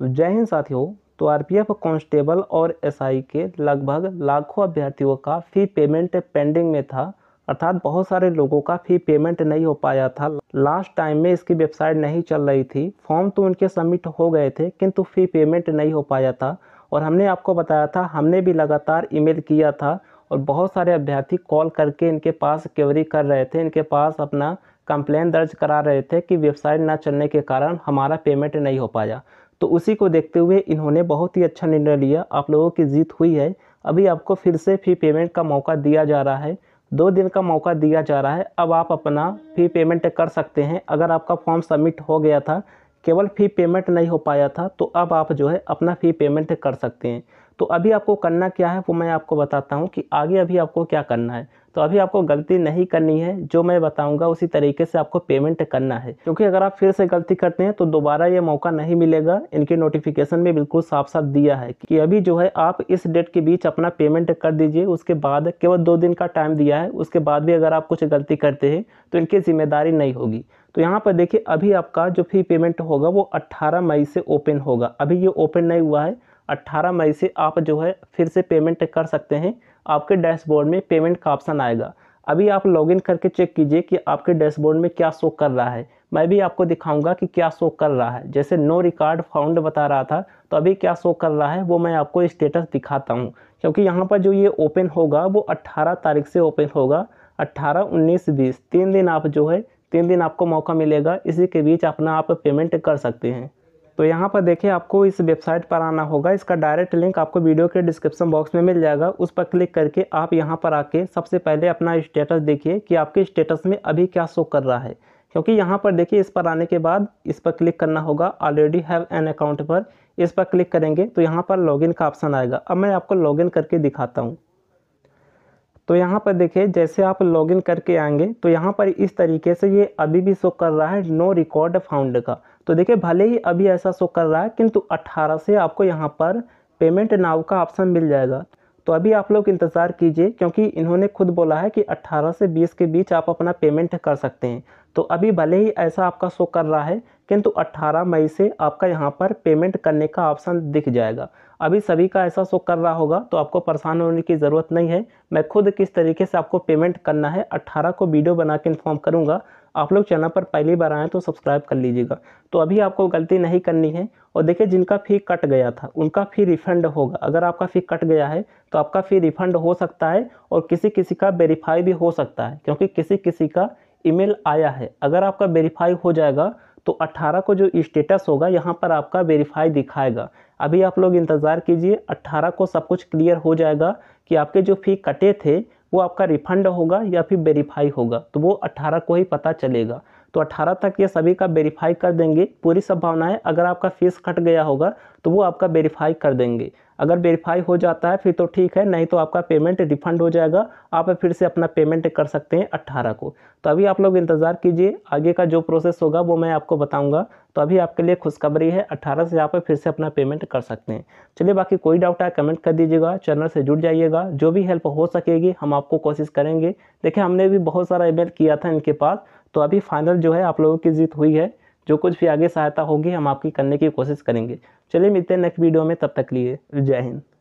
तो जय हिंद साथियों तो आरपीएफ कांस्टेबल और एसआई के लगभग लाखों अभ्यर्थियों का फी पेमेंट पेंडिंग में था अर्थात बहुत सारे लोगों का फी पेमेंट नहीं हो पाया था लास्ट टाइम में इसकी वेबसाइट नहीं चल रही थी फॉर्म तो उनके सबमिट हो गए थे किंतु फी पेमेंट नहीं हो पाया था और हमने आपको बताया था हमने भी लगातार ईमेल किया था और बहुत सारे अभ्यर्थी कॉल करके इनके पास क्वेरी कर रहे थे इनके पास अपना कंप्लेन दर्ज करा रहे थे कि वेबसाइट ना चलने के कारण हमारा पेमेंट नहीं हो पाया तो उसी को देखते हुए इन्होंने बहुत ही अच्छा निर्णय लिया आप लोगों की जीत हुई है अभी आपको फिर से फ़ी पेमेंट का मौका दिया जा रहा है दो दिन का मौका दिया जा रहा है अब आप अपना फ़ी पेमेंट कर सकते हैं अगर आपका फॉर्म सबमिट हो गया था केवल फ़ी पेमेंट नहीं हो पाया था तो अब आप जो है अपना फ़ी पेमेंट कर सकते हैं तो अभी आपको करना क्या है वो मैं आपको बताता हूँ कि आगे अभी आपको क्या करना है तो अभी आपको गलती नहीं करनी है जो मैं बताऊंगा उसी तरीके से आपको पेमेंट करना है क्योंकि अगर आप फिर से गलती करते हैं तो दोबारा ये मौका नहीं मिलेगा इनके नोटिफिकेशन में बिल्कुल साफ साफ दिया है कि अभी जो है आप इस डेट के बीच अपना पेमेंट कर दीजिए उसके बाद केवल दो दिन का टाइम दिया है उसके बाद भी अगर आप कुछ गलती करते हैं तो इनकी जिम्मेदारी नहीं होगी तो यहाँ पर देखिए अभी आपका जो फी पेमेंट होगा वो अट्ठारह मई से ओपन होगा अभी ये ओपन नहीं हुआ है 18 मई से आप जो है फिर से पेमेंट कर सकते हैं आपके डैशबोर्ड में पेमेंट का ऑप्शन आएगा अभी आप लॉगिन करके चेक कीजिए कि आपके डैशबोर्ड में क्या शो कर रहा है मैं भी आपको दिखाऊंगा कि क्या शो कर रहा है जैसे नो रिकॉर्ड फाउंड बता रहा था तो अभी क्या शो कर रहा है वो मैं आपको स्टेटस दिखाता हूँ क्योंकि यहाँ पर जो ये ओपन होगा वो अट्ठारह तारीख से ओपन होगा अट्ठारह उन्नीस बीस तीन दिन आप जो है तीन दिन आपको मौका मिलेगा इसी के बीच अपना आप पेमेंट कर सकते हैं तो यहाँ पर देखिए आपको इस वेबसाइट पर आना होगा इसका डायरेक्ट लिंक आपको वीडियो के डिस्क्रिप्शन बॉक्स में मिल जाएगा उस पर क्लिक करके आप यहाँ पर आके सबसे पहले अपना स्टेटस देखिए कि आपके स्टेटस में अभी क्या शो कर रहा है क्योंकि यहाँ पर देखिए इस पर आने के बाद इस पर क्लिक करना होगा ऑलरेडी हैव एन अकाउंट पर इस पर क्लिक करेंगे तो यहाँ पर लॉगिन का ऑप्शन आएगा अब मैं आपको लॉगिन करके दिखाता हूँ तो यहाँ पर देखिए जैसे आप लॉगिन करके आएंगे तो यहाँ पर इस तरीके से ये अभी भी शो कर रहा है नो रिकॉर्ड फाउंड का तो देखिए भले ही अभी ऐसा शो कर रहा है किंतु 18 से आपको यहाँ पर पेमेंट नाव का ऑप्शन मिल जाएगा तो अभी आप लोग इंतज़ार कीजिए क्योंकि इन्होंने खुद बोला है कि 18 से 20 के बीच आप अपना पेमेंट कर सकते हैं तो अभी भले ही ऐसा आपका शो कर रहा है किंतु 18 मई से आपका यहाँ पर पेमेंट करने का ऑप्शन दिख जाएगा अभी सभी का ऐसा शो कर रहा होगा तो आपको परेशान होने की ज़रूरत नहीं है मैं खुद किस तरीके से आपको पेमेंट करना है अट्ठारह को वीडियो बना के इन्फॉर्म करूँगा आप लोग चैनल पर पहली बार आएँ तो सब्सक्राइब कर लीजिएगा तो अभी आपको गलती नहीं करनी है और देखिए जिनका फ़ी कट गया था उनका फ़ी रिफ़ंड होगा अगर आपका फ़ी कट गया है तो आपका फ़ी रिफ़ंड हो सकता है और किसी किसी का वेरीफाई भी हो सकता है क्योंकि किसी किसी का ईमेल आया है अगर आपका वेरीफाई हो जाएगा तो 18 को जो स्टेटस होगा यहाँ पर आपका वेरीफाई दिखाएगा अभी आप लोग इंतज़ार कीजिए 18 को सब कुछ क्लियर हो जाएगा कि आपके जो फ़ी कटे थे वो आपका रिफंड होगा या फिर वेरीफाई होगा तो वो 18 को ही पता चलेगा तो 18 तक ये सभी का वेरीफाई कर देंगे पूरी संभावना है अगर आपका फीस कट गया होगा तो वो आपका वेरीफाई कर देंगे अगर वेरीफाई हो जाता है फिर तो ठीक है नहीं तो आपका पेमेंट रिफंड हो जाएगा आप फिर से अपना पेमेंट कर सकते हैं अट्ठारह को तो अभी आप लोग इंतज़ार कीजिए आगे का जो प्रोसेस होगा वो मैं आपको बताऊँगा तो अभी आपके लिए खुशखबरी है अट्ठारह से आप फिर से अपना पेमेंट कर सकते हैं चलिए बाकी कोई डाउट आए कमेंट कर दीजिएगा चैनल से जुड़ जाइएगा जो भी हेल्प हो सकेगी हम आपको कोशिश करेंगे देखिए हमने भी बहुत सारा ईमेल किया था इनके पास तो अभी फाइनल जो है आप लोगों की जीत हुई है जो कुछ भी आगे सहायता होगी हम आपकी करने की कोशिश करेंगे चलिए मिलते हैं नेक्स्ट वीडियो में तब तक लिए जय हिंद